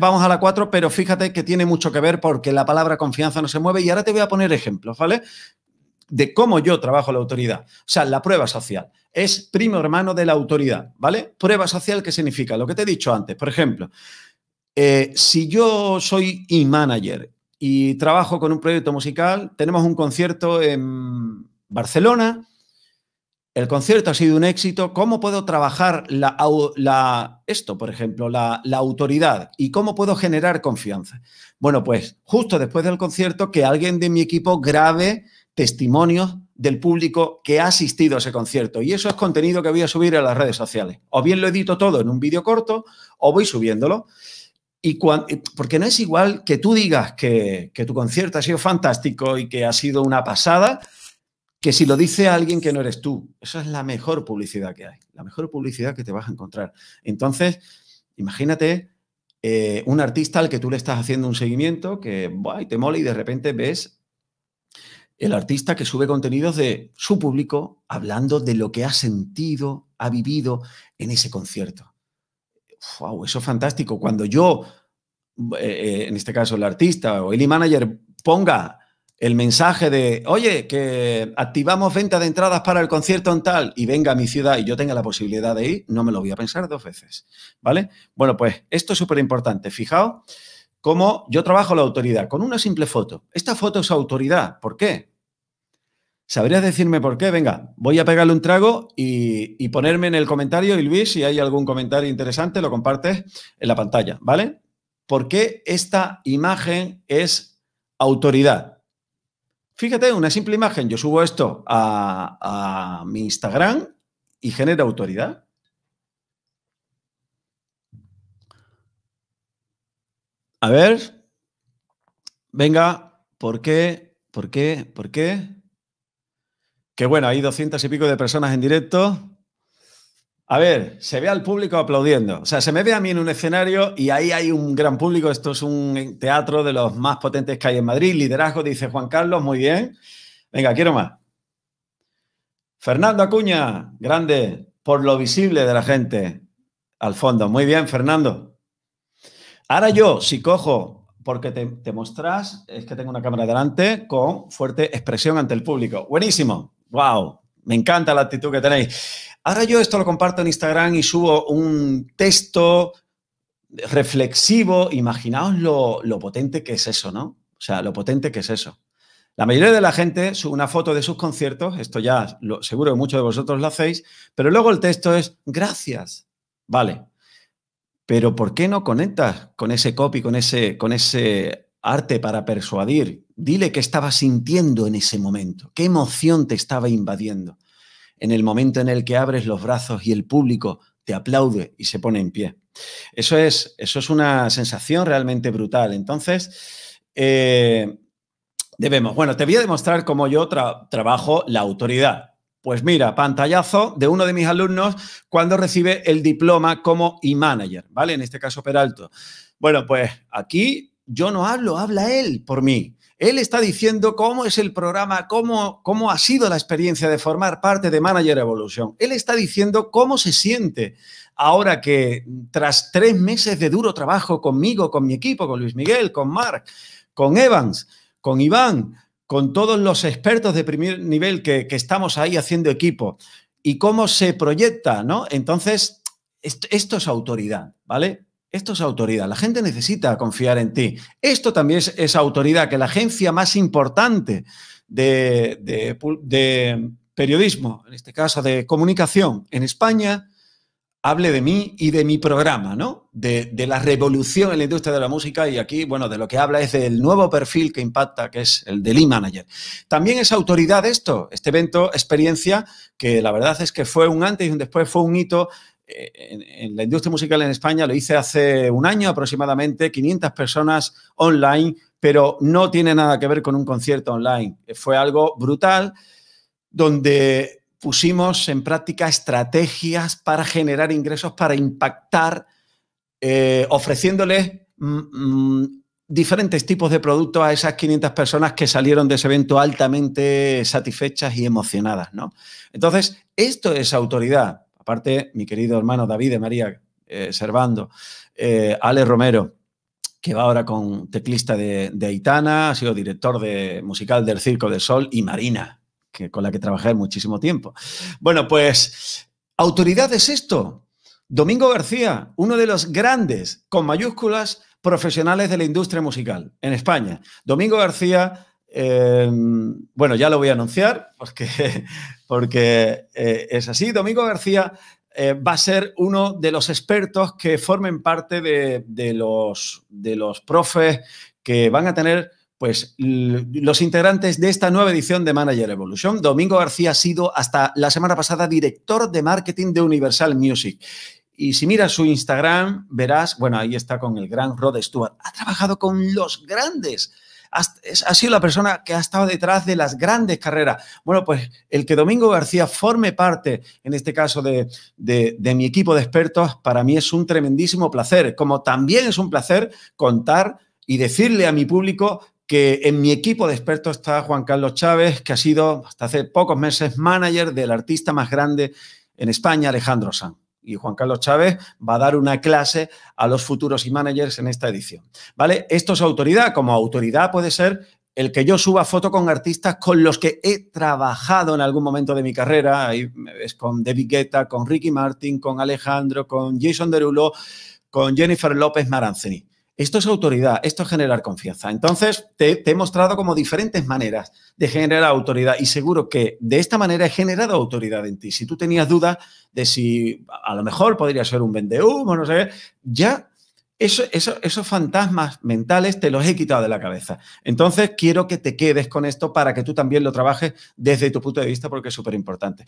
Vamos a la 4, pero fíjate que tiene mucho que ver porque la palabra confianza no se mueve y ahora te voy a poner ejemplos, ¿vale? De cómo yo trabajo la autoridad. O sea, la prueba social es primo hermano de la autoridad, ¿vale? Prueba social, ¿qué significa? Lo que te he dicho antes, por ejemplo, eh, si yo soy e-manager y trabajo con un proyecto musical, tenemos un concierto en Barcelona, el concierto ha sido un éxito, ¿cómo puedo trabajar esto, por ejemplo, la, autoridad? ¿Y cómo puedo generar confianza? Bueno, pues justo después del concierto, que alguien de mi equipo grabe testimonios del público que ha asistido a ese concierto. Y eso es contenido que voy a subir a las redes sociales. O bien lo edito todo en un vídeo corto o voy subiéndolo. Y eh, porque no es igual que tú digas que tu concierto ha sido fantástico y que ha sido una pasada que si lo dice alguien que no eres tú, esa es la mejor publicidad que hay, la mejor publicidad que te vas a encontrar. Entonces, imagínate eh, un artista al que tú le estás haciendo un seguimiento que te mola y de repente ves el artista que sube contenidos de su público hablando de lo que ha sentido, ha vivido en ese concierto. ¡Wow! Eso es fantástico. Cuando yo, eh, eh, en este caso el artista o el manager ponga el mensaje de, oye, que activamos venta de entradas para el concierto en tal y venga a mi ciudad y yo tenga la posibilidad de ir, no me lo voy a pensar dos veces, ¿vale? Bueno, pues esto es súper importante. Fijaos cómo yo trabajo la autoridad con una simple foto. Esta foto es autoridad. ¿Por qué? ¿Sabrías decirme por qué? Venga, voy a pegarle un trago y, y ponerme en el comentario y Luis, si hay algún comentario interesante, lo compartes en la pantalla, ¿vale? ¿Por qué esta imagen es autoridad? Fíjate, una simple imagen, yo subo esto a, mi Instagram y genera autoridad. A ver, venga, ¿por qué? ¿Por qué? ¿Por qué? Que bueno, hay doscientas y pico de personas en directo. A ver, se ve al público aplaudiendo. O sea, se me ve a mí en un escenario y ahí hay un gran público. Esto es un teatro de los más potentes que hay en Madrid. Liderazgo, dice Juan Carlos, muy bien. Venga, quiero más. Fernando Acuña, grande, por lo visible de la gente al fondo. Muy bien, Fernando. Ahora yo, si cojo, porque te, mostrás, es que tengo una cámara delante con fuerte expresión ante el público. Buenísimo. Wow, me encanta la actitud que tenéis. Ahora yo esto lo comparto en Instagram y subo un texto reflexivo. Imaginaos lo, potente que es eso, ¿no? O sea, lo potente que es eso. La mayoría de la gente sube una foto de sus conciertos, esto ya lo, seguro que muchos de vosotros lo hacéis, pero luego el texto es gracias. Vale. Pero ¿por qué no conectas con ese copy, con ese, con ese arte para persuadir? Dile qué estabas sintiendo en ese momento, qué emoción te estaba invadiendo en el momento en el que abres los brazos y el público te aplaude y se pone en pie. Eso es, eso es una sensación realmente brutal. Entonces, eh, debemos, bueno, te voy a demostrar cómo yo trabajo la autoridad. Pues mira, pantallazo de uno de mis alumnos cuando recibe el diploma como e-manager, ¿vale? En este caso, Peralto. Bueno, pues aquí yo no hablo, habla él por mí. Él está diciendo cómo es el programa, cómo, cómo ha sido la experiencia de formar parte de Manager Evolution. Él está diciendo cómo se siente ahora que tras tres meses de duro trabajo conmigo, con mi equipo, con Luis Miguel, con Mark, con Evans, con Iván, con todos los expertos de primer nivel que, estamos ahí haciendo equipo y cómo se proyecta, ¿no? Entonces, esto es autoridad, ¿vale? Esto es autoridad. La gente necesita confiar en ti. Esto también es, autoridad, que la agencia más importante de, periodismo, en este caso de comunicación en España, hable de mí y de mi programa, ¿no? De, de, la revolución en la industria de la música y aquí, bueno, de lo que habla es del nuevo perfil que impacta, que es el del e-manager. También es autoridad esto, este evento, experiencia, que la verdad es que fue un antes y un después, fue un hito eh, en, la industria musical en España, lo hice hace un año aproximadamente, 500 personas online, pero no tiene nada que ver con un concierto online. Fue algo brutal donde pusimos en práctica estrategias para generar ingresos, para impactar, eh, ofreciéndoles mm, mm, diferentes tipos de productos a esas 500 personas que salieron de ese evento altamente satisfechas y emocionadas. Entonces, esto es autoridad. Aparte, mi querido hermano David de María eh, Servando, eh, Ale Romero, que va ahora con teclista de, Aitana, ha sido director de, musical del Circo del Sol, y Marina, que, con la que trabajé muchísimo tiempo. Bueno, pues, autoridad es esto. Domingo García, uno de los grandes, con mayúsculas, profesionales de la industria musical en España. Domingo García Em, bueno, ya lo voy a anunciar porque, eh, es así. Domingo García eh, va a ser uno de los expertos que formen parte de, los, de los profes que van a tener pues los integrantes de esta nueva edición de Manager Evolution. Domingo García ha sido hasta la semana pasada director de marketing de Universal Music. Y si miras su Instagram, verás, bueno, ahí está con el gran Rod Stewart. Ha trabajado con los grandes ha sido la persona que ha estado detrás de las grandes carreras. Bueno, pues el que Domingo García forme parte, en este caso, de, mi equipo de expertos, para mí es un tremendísimo placer, como también es un placer contar y decirle a mi público que en mi equipo de expertos está Juan Carlos Chávez, que ha sido hasta hace pocos meses manager del artista más grande en España, Alejandro Sanz y Juan Carlos Chávez va a dar una clase a los futuros y e managers en esta edición. ¿Vale? Esto es autoridad. Como autoridad puede ser el que yo suba foto con artistas con los que he trabajado en algún momento de mi carrera, es con David Guetta, con Ricky Martin, con Alejandro, con Jason Derulo, con Jennifer López Maranzini. Esto es autoridad, esto es generar confianza. Entonces, te, he mostrado como diferentes maneras de generar autoridad y seguro que de esta manera he generado autoridad en ti. Si tú tenías dudas de si a lo mejor podría ser un o no sé, ya eso, esos fantasmas mentales te los he quitado de la cabeza. Entonces, quiero que te quedes con esto para que tú también lo trabajes desde tu punto de vista porque es súper importante.